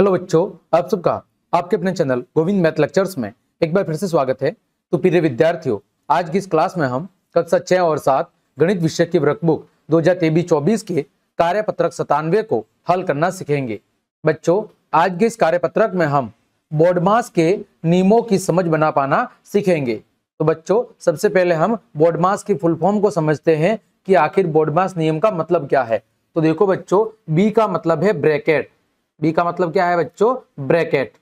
hello बच्चों आप सबका आपके अपने चैनल गोविंद मैथ लेक्चर्स में एक बार फिर से स्वागत है तो प्रिय विद्यार्थियों आज की इस क्लास में हम कक्षा छह और सात गणित विषय की वर्कबुक दो हजार तेईस चौबीस के कार्यपत्रक सतानवे को हल करना सीखेंगे बच्चों आज के इस कार्यपत्रक में हम बोडमास के नियमों की समझ बना पाना सीखेंगे तो बच्चों सबसे पहले हम बोडमास की फुल फॉर्म को समझते हैं कि आखिर बोडमास नियम का मतलब क्या है तो देखो बच्चों बी का मतलब है ब्रैकेट बी का मतलब क्या है बच्चों ब्रैकेट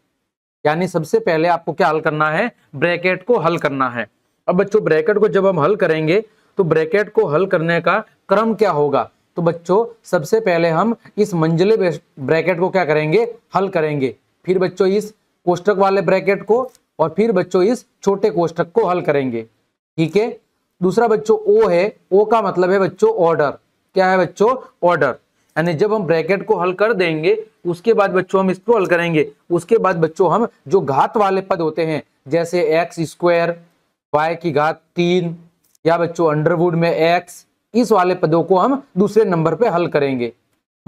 यानी सबसे पहले आपको क्या हल करना है ब्रैकेट को हल करना है अब बच्चों ब्रैकेट को जब हम हल करेंगे तो ब्रैकेट को हल करने का क्रम क्या होगा तो बच्चों सबसे पहले हम इस मंजिले ब्रैकेट को क्या करेंगे हल करेंगे फिर बच्चों इस कोष्टक वाले ब्रैकेट को और फिर बच्चों इस छोटे कोष्टक को हल करेंगे ठीक है दूसरा बच्चों ओ है ओ का मतलब है बच्चों ऑर्डर क्या है बच्चों ऑर्डर यानी जब हम ब्रैकेट को हल कर देंगे उसके बाद बच्चों हम इसको हल करेंगे उसके बाद बच्चों हम जो घात वाले पद होते हैं जैसे एक्स स्क्वायर वाई की घात तीन या बच्चों अंडरवुड में एक्स इस वाले पदों को हम दूसरे नंबर पे हल करेंगे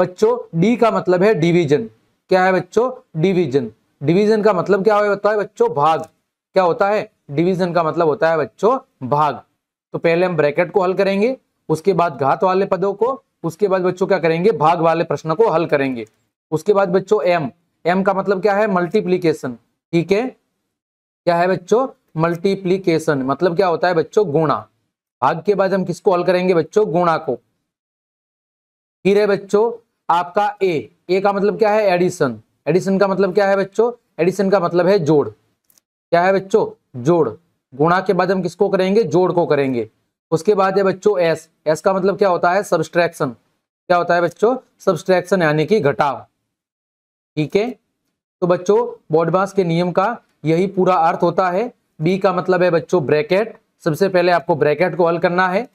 बच्चों डी का मतलब है डिवीजन क्या है बच्चों डिवीजन डिवीजन का मतलब क्या होता है बच्चों भाग क्या होता है डिवीजन का मतलब होता है बच्चों भाग तो पहले हम ब्रैकेट को हल करेंगे उसके बाद घात वाले पदों को उसके बाद बच्चों क्या करेंगे भाग वाले प्रश्न को हल करेंगे उसके बाद बच्चों एम एम का मतलब क्या है मल्टीप्लीकेशन ठीक है क्या है बच्चों मल्टीप्लीकेशन मतलब क्या होता है बच्चों गुणा भाग के बाद हम किसको हल करेंगे बच्चों गुणा को फिर है बच्चों आपका ए ए का मतलब क्या है एडिशन एडिशन का मतलब क्या है बच्चों एडिशन का मतलब है जोड़ क्या है बच्चों जोड़ गुणा के बाद हम किसको करेंगे जोड़ को करेंगे उसके बाद है बच्चों एस एस का मतलब क्या होता है सब्सट्रैक्शन क्या होता है बच्चों सब्सट्रैक्शन यानी कि घटाव ठीक है तो बच्चों बॉडमास के नियम का यही पूरा अर्थ होता है बी का मतलब है बच्चों ब्रैकेट सबसे पहले आपको ब्रैकेट को हल करना है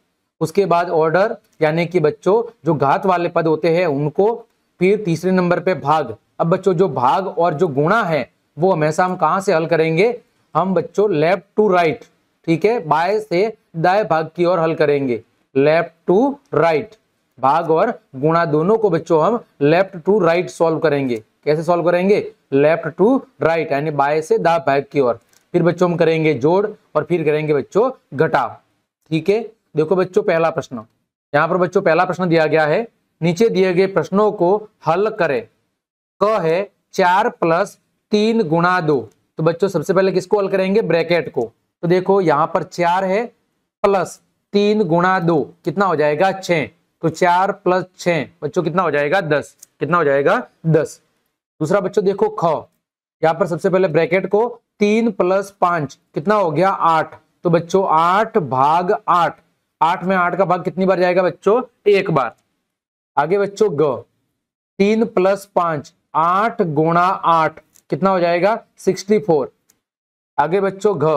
उसके बाद ऑर्डर यानी कि बच्चों जो घात वाले पद होते हैं उनको फिर तीसरे नंबर पे भाग अब बच्चों जो भाग और जो गुणा है वो हमेशा हम कहां से हल करेंगे हम बच्चों लेफ्ट टू राइट ठीक है बाय से दाएं भाग की ओर हल करेंगे लेफ्ट टू राइट भाग और गुणा दोनों को बच्चों हम लेफ्ट टू राइट सॉल्व करेंगे कैसे सॉल्व करेंगे लेफ्ट टू राइट यानी बाय से दा भाग की ओर फिर बच्चों हम करेंगे जोड़ और फिर करेंगे बच्चों घटाव ठीक है देखो बच्चों पहला प्रश्न यहाँ पर बच्चों पहला प्रश्न दिया गया है नीचे दिए गए प्रश्नों को हल करें क है चार प्लस तीन गुणा दो तो बच्चों सबसे पहले किसको हल करेंगे ब्रैकेट को तो देखो यहां पर चार है प्लस तीन गुणा दो कितना हो जाएगा छ तो चार प्लस छ बच्चों कितना हो जाएगा दस कितना हो जाएगा दस दूसरा बच्चों देखो ख यहां पर सबसे पहले ब्रैकेट को तीन प्लस पांच कितना हो गया आठ तो बच्चों आठ भाग आठ आठ में आठ का भाग कितनी बार जाएगा बच्चों एक बार आगे बच्चों ग तीन प्लस पांच आठ गुणा आठ कितना हो जाएगा सिक्सटी फोर आगे बच्चों घ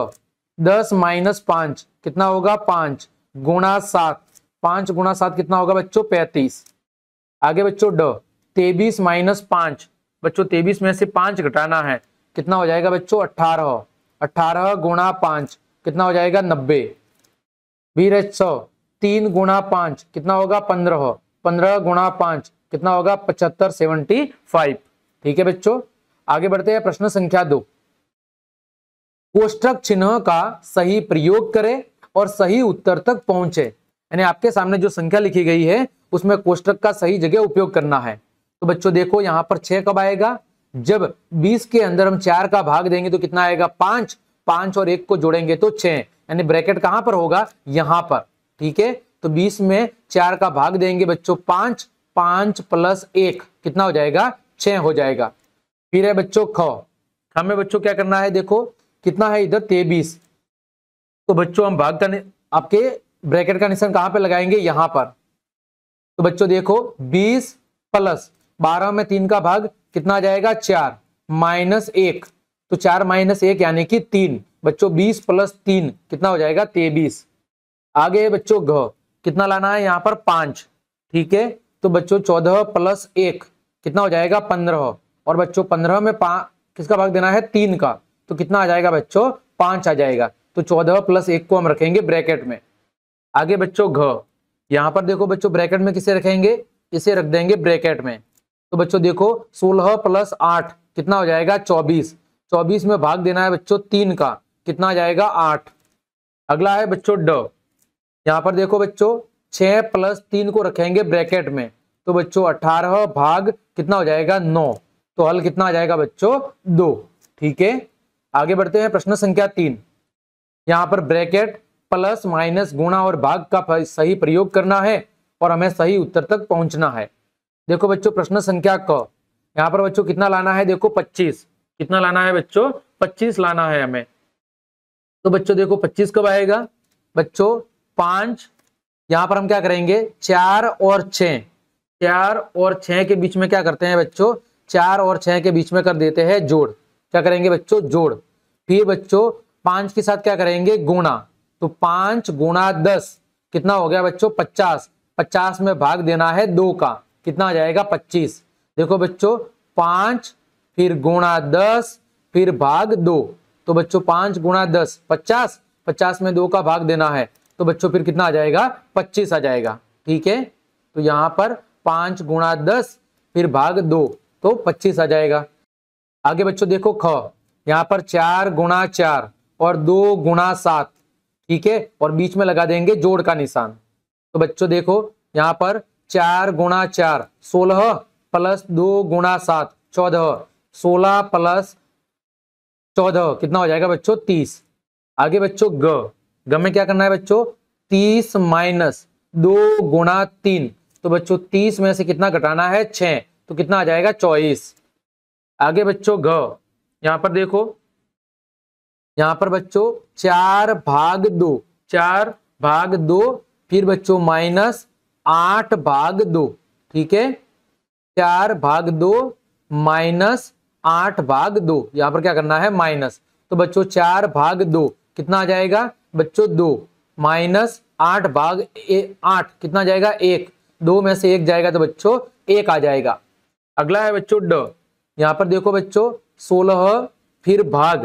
दस माइनस पांच कितना होगा पांच गुणा सात पांच गुणा सात कितना होगा बच्चों पैंतीस आगे बच्चों ड तेबीस माइनस पांच बच्चों तेबीस में से पांच घटाना है कितना हो जाएगा बच्चों अठारह अठारह गुणा पांच कितना हो जाएगा नब्बे बीर सौ तीन गुणा पांच कितना होगा पंद्रह पंद्रह गुणा पांच कितना होगा पचहत्तर सेवनटी फाइव ठीक है बच्चों आगे बढ़ते हैं प्रश्न संख्या दो कोष्टक चिन्ह का सही प्रयोग करें और सही उत्तर तक पहुंचे यानी आपके सामने जो संख्या लिखी गई है उसमें कोष्टक का सही जगह उपयोग करना है तो बच्चों देखो यहाँ पर छह कब आएगा जब बीस के अंदर हम चार का भाग देंगे तो कितना आएगा पांच पांच और एक को जोड़ेंगे तो छह यानी ब्रैकेट कहां पर होगा यहां पर ठीक है तो बीस में चार का भाग देंगे बच्चों पांच पांच प्लस एक कितना हो जाएगा छह हो जाएगा फिर है बच्चों ख हमें बच्चों क्या करना है देखो कितना है इधर तेबीस तो बच्चों हम भाग का आपके ब्रैकेट का निशान कहां पे लगाएंगे यहां पर तो बच्चों देखो 20 प्लस 12 में तीन का भाग कितना जाएगा चार माइनस एक तो चार माइनस एक यानी कि तीन बच्चों 20 प्लस तीन कितना हो जाएगा तेबीस आगे बच्चों घ कितना लाना है यहाँ पर पांच ठीक है तो बच्चों चौदह प्लस एक कितना हो जाएगा पंद्रह और बच्चों पंद्रह में किसका भाग देना है तीन का तो कितना आ जाएगा बच्चों पांच आ जाएगा तो चौदह प्लस एक को हम रखेंगे ब्रैकेट में आगे बच्चों घ यहाँ पर देखो बच्चों ब्रैकेट में किसे रखेंगे इसे रख देंगे ब्रैकेट में तो बच्चों देखो सोलह प्लस आठ कितना हो जाएगा चौबीस चौबीस में भाग देना है बच्चों तीन का कितना आ जाएगा आठ अगला है बच्चों ड यहाँ पर देखो बच्चों छह प्लस तीन को रखेंगे ब्रैकेट में तो बच्चों अठारह भाग कितना हो जाएगा नौ तो हल कितना आ जाएगा बच्चों दो ठीक है आगे बढ़ते हैं प्रश्न संख्या तीन यहाँ पर ब्रैकेट प्लस माइनस गुणा और भाग का सही प्रयोग करना है और हमें सही उत्तर तक पहुंचना है देखो बच्चों प्रश्न संख्या क यहाँ पर बच्चों कितना लाना है देखो 25 कितना लाना है बच्चों 25 लाना है हमें तो बच्चों देखो 25 कब आएगा बच्चों पांच यहाँ पर हम क्या करेंगे चार और छ चार और छ के बीच में क्या करते हैं बच्चों चार और छह के बीच में कर देते हैं जोड़ क्या करेंगे बच्चों जोड़ फिर बच्चों पांच के साथ क्या करेंगे गुणा तो पांच गुणा दस कितना हो गया बच्चों पचास पचास में भाग देना है दो का कितना आ जाएगा पच्चीस देखो बच्चों पांच फिर गुणा दस फिर भाग दो तो बच्चों पांच गुणा दस पचास पचास में दो का भाग देना है तो बच्चों फिर कितना आ जाएगा पच्चीस आ जाएगा ठीक है तो यहाँ पर पांच गुणा दस फिर भाग दो तो पच्चीस आ जाएगा आगे बच्चों देखो ख यहां पर चार गुणा चार और दो गुणा सात ठीक है और बीच में लगा देंगे जोड़ का निशान तो बच्चों देखो यहाँ पर चार गुणा चार सोलह प्लस दो गुणा सात चौदह सोलह प्लस चौदह कितना हो जाएगा बच्चों तीस आगे बच्चों ग ग में क्या करना है बच्चों तीस माइनस दो गुणा तीन तो बच्चों तीस में से कितना घटाना है छ तो कितना आ जाएगा चौबीस आगे बच्चों घ यहां पर देखो यहां पर बच्चों चार भाग दो चार भाग दो फिर बच्चों माइनस आठ भाग दो ठीक है चार भाग दो माइनस आठ भाग दो यहां पर क्या करना है माइनस तो बच्चों चार भाग दो कितना आ जाएगा बच्चों दो माइनस आठ भाग आठ कितना जाएगा एक दो में से एक जाएगा तो बच्चों एक आ जाएगा अगला है बच्चों ड यहां पर देखो बच्चों सोलह फिर भाग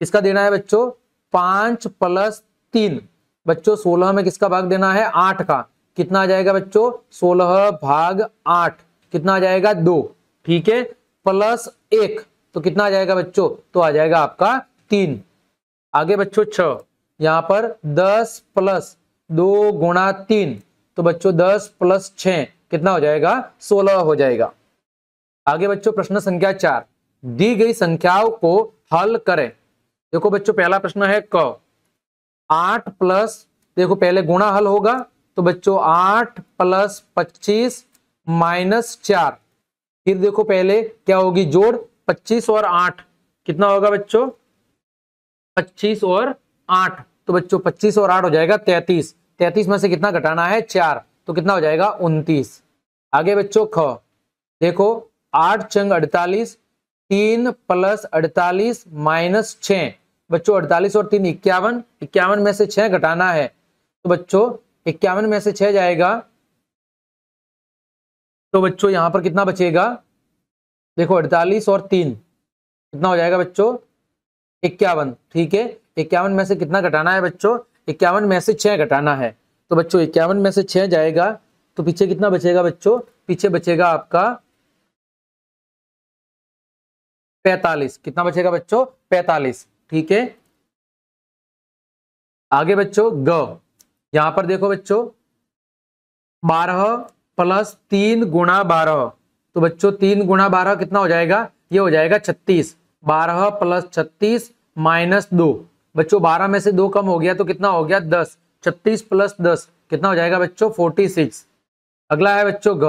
किसका देना है बच्चों पांच प्लस तीन बच्चों सोलह में किसका भाग देना है आठ का कितना आ जाएगा बच्चों सोलह भाग आठ कितना आ जाएगा दो ठीक है प्लस एक तो कितना आ जाएगा बच्चों तो आ जाएगा आपका तीन आगे बच्चों छ यहाँ पर दस प्लस दो गुणा तीन तो बच्चों दस प्लस छ कितना हो जाएगा सोलह हो जाएगा आगे बच्चों प्रश्न संख्या चार दी गई संख्याओं को हल करें देखो बच्चों पहला प्रश्न है क आठ प्लस देखो पहले गुणा हल होगा तो बच्चों आठ प्लस पच्चीस माइनस चार फिर देखो पहले क्या होगी जोड़ पच्चीस और आठ कितना होगा बच्चों पच्चीस और आठ तो बच्चों पच्चीस और आठ हो जाएगा तैतीस तैतीस में से कितना घटाना है चार तो कितना हो जाएगा उनतीस आगे बच्चों ख देखो आठ चंग अड़तालीस तीन प्लस अड़तालीस माइनस छ बच्चों अड़तालीस और तीन इक्यावन इक्यावन में से छह घटाना है तो बच्चों इक्यावन में से छह जाएगा तो बच्चों यहां पर कितना बचेगा देखो अड़तालीस और तीन कितना हो जाएगा बच्चों इक्यावन ठीक है इक्यावन में से कितना घटाना है बच्चों इक्यावन में से छह घटाना है तो बच्चों इक्यावन में से छह जाएगा तो पीछे कितना बचेगा बच्चों पीछे बचेगा आपका पैतालीस कितना बचेगा बच्चों पैतालीस ठीक है आगे बच्चों ग यहां पर देखो बच्चों बारह प्लस तीन गुणा बारह तो बच्चों तीन गुणा बारह कितना हो जाएगा ये हो जाएगा छत्तीस बारह प्लस छत्तीस माइनस दो बच्चों बारह में से दो कम हो गया तो कितना हो गया दस छत्तीस प्लस दस कितना हो जाएगा बच्चों फोर्टी सिक्स अगला है बच्चों घ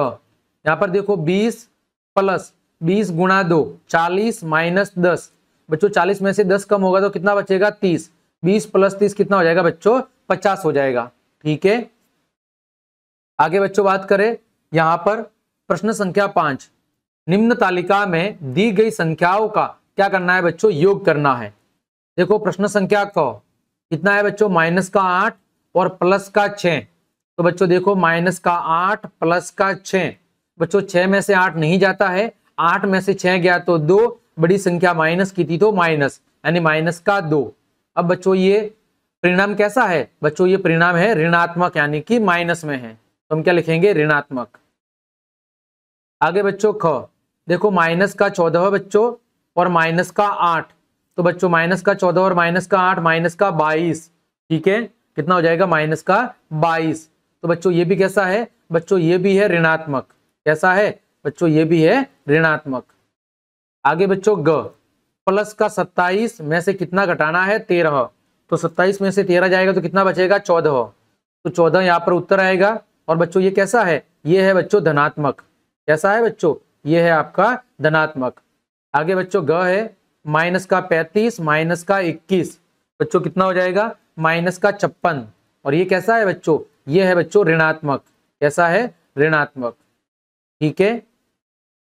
यहाँ पर देखो बीस प्लस बीस गुणा दो चालीस माइनस दस बच्चों चालीस में से दस कम होगा तो कितना बचेगा तीस बीस प्लस तीस कितना हो जाएगा बच्चों पचास हो जाएगा ठीक है आगे बच्चों बात करें यहां पर प्रश्न संख्या पांच निम्न तालिका में दी गई संख्याओं का क्या करना है बच्चों योग करना है देखो प्रश्न संख्या कौ कितना है बच्चों माइनस का आठ और प्लस का छ तो बच्चों देखो माइनस का आठ प्लस का छ बच्चों छह में से आठ नहीं जाता है आठ में से छह गया तो दो बड़ी संख्या माइनस की थी तो माइनस यानी माइनस का दो अब बच्चों ये परिणाम कैसा है बच्चों ये परिणाम है ऋणात्मक यानी कि माइनस में है तो हम क्या लिखेंगे ऋणात्मक आगे बच्चों ख देखो माइनस का चौदह बच्चों और माइनस का आठ तो बच्चों माइनस का चौदह और माइनस का आठ माइनस का बाईस ठीक है कितना हो जाएगा माइनस का बाईस तो बच्चों ये भी कैसा है बच्चों ये भी है ऋणात्मक कैसा है बच्चों ये भी है ऋणात्मक आगे बच्चों ग प्लस का सत्ताईस में से कितना घटाना है तेरह तो सत्ताईस में से तेरह जाएगा तो कितना बचेगा चौदह तो चौदह यहाँ पर उत्तर आएगा और बच्चों ये कैसा है ये है बच्चों धनात्मक कैसा है बच्चों ये है आपका धनात्मक आगे बच्चों ग है माइनस का पैंतीस माइनस का इक्कीस बच्चों कितना हो जाएगा माइनस का छप्पन और ये कैसा है बच्चों ये है बच्चों ऋणात्मक कैसा है ऋणात्मक ठीक है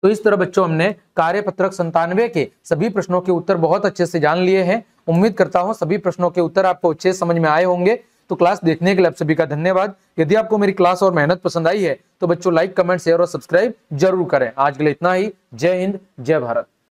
तो इस तरह बच्चों हमने कार्य पत्रक संतानवे के सभी प्रश्नों के उत्तर बहुत अच्छे से जान लिए हैं उम्मीद करता हूं सभी प्रश्नों के उत्तर आपको अच्छे समझ में आए होंगे तो क्लास देखने के लिए आप सभी का धन्यवाद यदि आपको मेरी क्लास और मेहनत पसंद आई है तो बच्चों लाइक कमेंट शेयर और सब्सक्राइब जरूर करें आज के लिए इतना ही जय हिंद जय भारत